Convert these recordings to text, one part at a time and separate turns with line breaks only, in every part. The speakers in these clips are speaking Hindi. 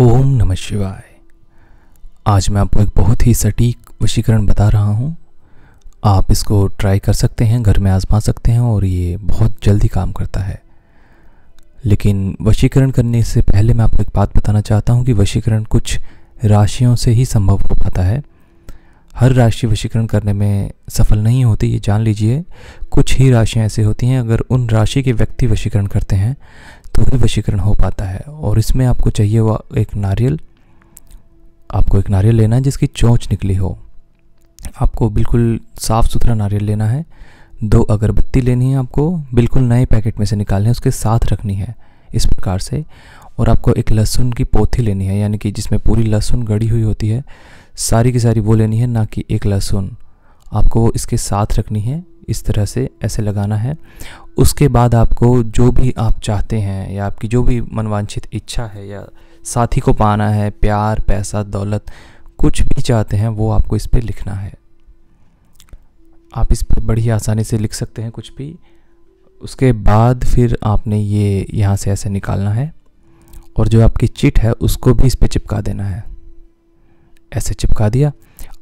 ओम नमः शिवाय आज मैं आपको एक बहुत ही सटीक वशीकरण बता रहा हूँ आप इसको ट्राई कर सकते हैं घर में आजमा सकते हैं और ये बहुत जल्दी काम करता है लेकिन वशीकरण करने से पहले मैं आपको एक बात बताना चाहता हूँ कि वशीकरण कुछ राशियों से ही संभव हो पाता है हर राशि वशीकरण करने में सफल नहीं होती ये जान लीजिए कुछ ही राशियाँ ऐसी होती हैं अगर उन राशि के व्यक्ति वशीकरण करते हैं तो ही वशीकरण हो पाता है और इसमें आपको चाहिए हुआ एक नारियल आपको एक नारियल लेना है जिसकी चोंच निकली हो आपको बिल्कुल साफ़ सुथरा नारियल लेना है दो अगरबत्ती लेनी है आपको बिल्कुल नए पैकेट में से निकालने है उसके साथ रखनी है इस प्रकार से और आपको एक लहसुन की पोथी लेनी है यानी कि जिसमें पूरी लहसुन गड़ी हुई होती है सारी की सारी वो लेनी है ना कि एक लहसुन आपको वो इसके साथ रखनी है इस तरह से ऐसे लगाना है उसके बाद आपको जो भी आप चाहते हैं या आपकी जो भी मनवांछित इच्छा है या साथी को पाना है प्यार पैसा दौलत कुछ भी चाहते हैं वो आपको इस पर लिखना है आप इस पर बड़ी आसानी से लिख सकते हैं कुछ भी उसके बाद फिर आपने ये यहाँ से ऐसे निकालना है और जो आपकी चिट है उसको भी इस पर चिपका देना है ऐसे चिपका दिया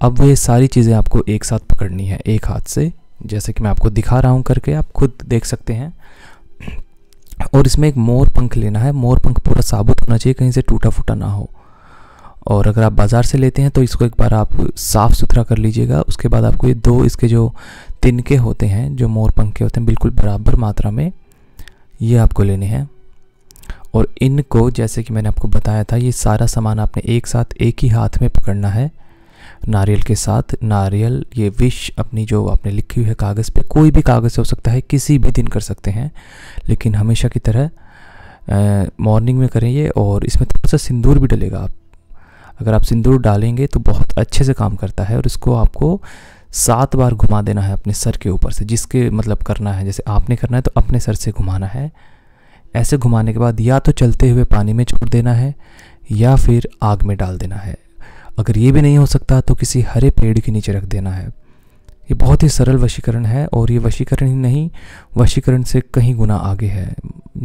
अब वो ये सारी चीज़ें आपको एक साथ पकड़नी है एक हाथ से जैसे कि मैं आपको दिखा रहा हूँ करके आप खुद देख सकते हैं और इसमें एक मोर पंख लेना है मोर पंख पूरा साबुत होना चाहिए कहीं से टूटा फूटा ना हो और अगर आप बाज़ार से लेते हैं तो इसको एक बार आप साफ़ सुथरा कर लीजिएगा उसके बाद आपको ये दो इसके जो तिनके होते हैं जो मोर पंख के होते हैं बिल्कुल बराबर मात्रा में ये आपको लेने हैं और इनको जैसे कि मैंने आपको बताया था ये सारा सामान आपने एक साथ एक ही हाथ में पकड़ना है नारियल के साथ नारियल ये विश अपनी जो आपने लिखी हुई है कागज़ पे कोई भी कागज़ हो सकता है किसी भी दिन कर सकते हैं लेकिन हमेशा की तरह मॉर्निंग में करें ये और इसमें थोड़ा सा सिंदूर भी डलेगा आप अगर आप सिंदूर डालेंगे तो बहुत अच्छे से काम करता है और इसको आपको सात बार घुमा देना है अपने सर के ऊपर से जिसके मतलब करना है जैसे आपने करना है तो अपने सर से घुमाना है ऐसे घुमाने के बाद या तो चलते हुए पानी में छोड़ देना है या फिर आग में डाल देना है अगर ये भी नहीं हो सकता तो किसी हरे पेड़ के नीचे रख देना है ये बहुत ही सरल वशीकरण है और ये वशीकरण ही नहीं वशीकरण से कहीं गुना आगे है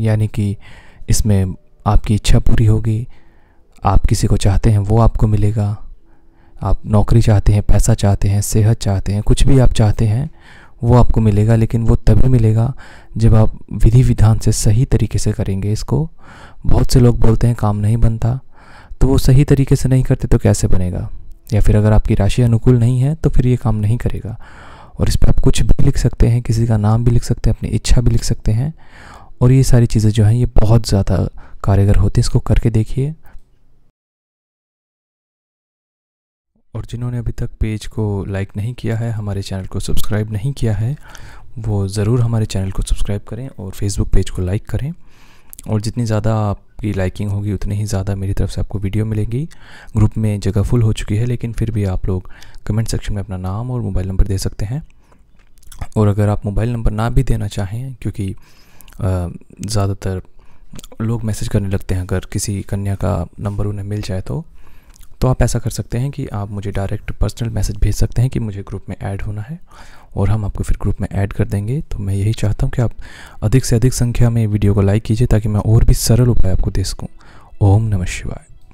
यानी कि इसमें आपकी इच्छा पूरी होगी आप किसी को चाहते हैं वो आपको मिलेगा आप नौकरी चाहते हैं पैसा चाहते हैं सेहत चाहते हैं कुछ भी आप चाहते हैं वो आपको मिलेगा लेकिन वो तभी मिलेगा जब आप विधि विधान से सही तरीके से करेंगे इसको बहुत से लोग बोलते हैं काम नहीं बनता तो वो सही तरीके से नहीं करते तो कैसे बनेगा या फिर अगर आपकी राशि अनुकूल नहीं है तो फिर ये काम नहीं करेगा और इस पर आप कुछ भी लिख सकते हैं किसी का नाम भी लिख सकते हैं अपनी इच्छा भी लिख सकते हैं और ये सारी चीज़ें जो हैं ये बहुत ज़्यादा कारगर होती हैं इसको करके देखिए और जिन्होंने अभी तक पेज को लाइक नहीं किया है हमारे चैनल को सब्सक्राइब नहीं किया है वो ज़रूर हमारे चैनल को सब्सक्राइब करें और फेसबुक पेज को लाइक करें और जितनी ज़्यादा आपकी लाइकिंग होगी उतनी ही ज़्यादा मेरी तरफ से आपको वीडियो मिलेंगी ग्रुप में जगह फुल हो चुकी है लेकिन फिर भी आप लोग कमेंट सेक्शन में अपना नाम और मोबाइल नंबर दे सकते हैं और अगर आप मोबाइल नंबर ना भी देना चाहें क्योंकि ज़्यादातर लोग मैसेज करने लगते हैं अगर किसी कन्या का नंबर उन्हें मिल जाए तो तो आप ऐसा कर सकते हैं कि आप मुझे डायरेक्ट पर्सनल मैसेज भेज सकते हैं कि मुझे ग्रुप में ऐड होना है और हम आपको फिर ग्रुप में ऐड कर देंगे तो मैं यही चाहता हूँ कि आप अधिक से अधिक संख्या में वीडियो को लाइक कीजिए ताकि मैं और भी सरल उपाय आपको दे सकूँ ओम नमः शिवाय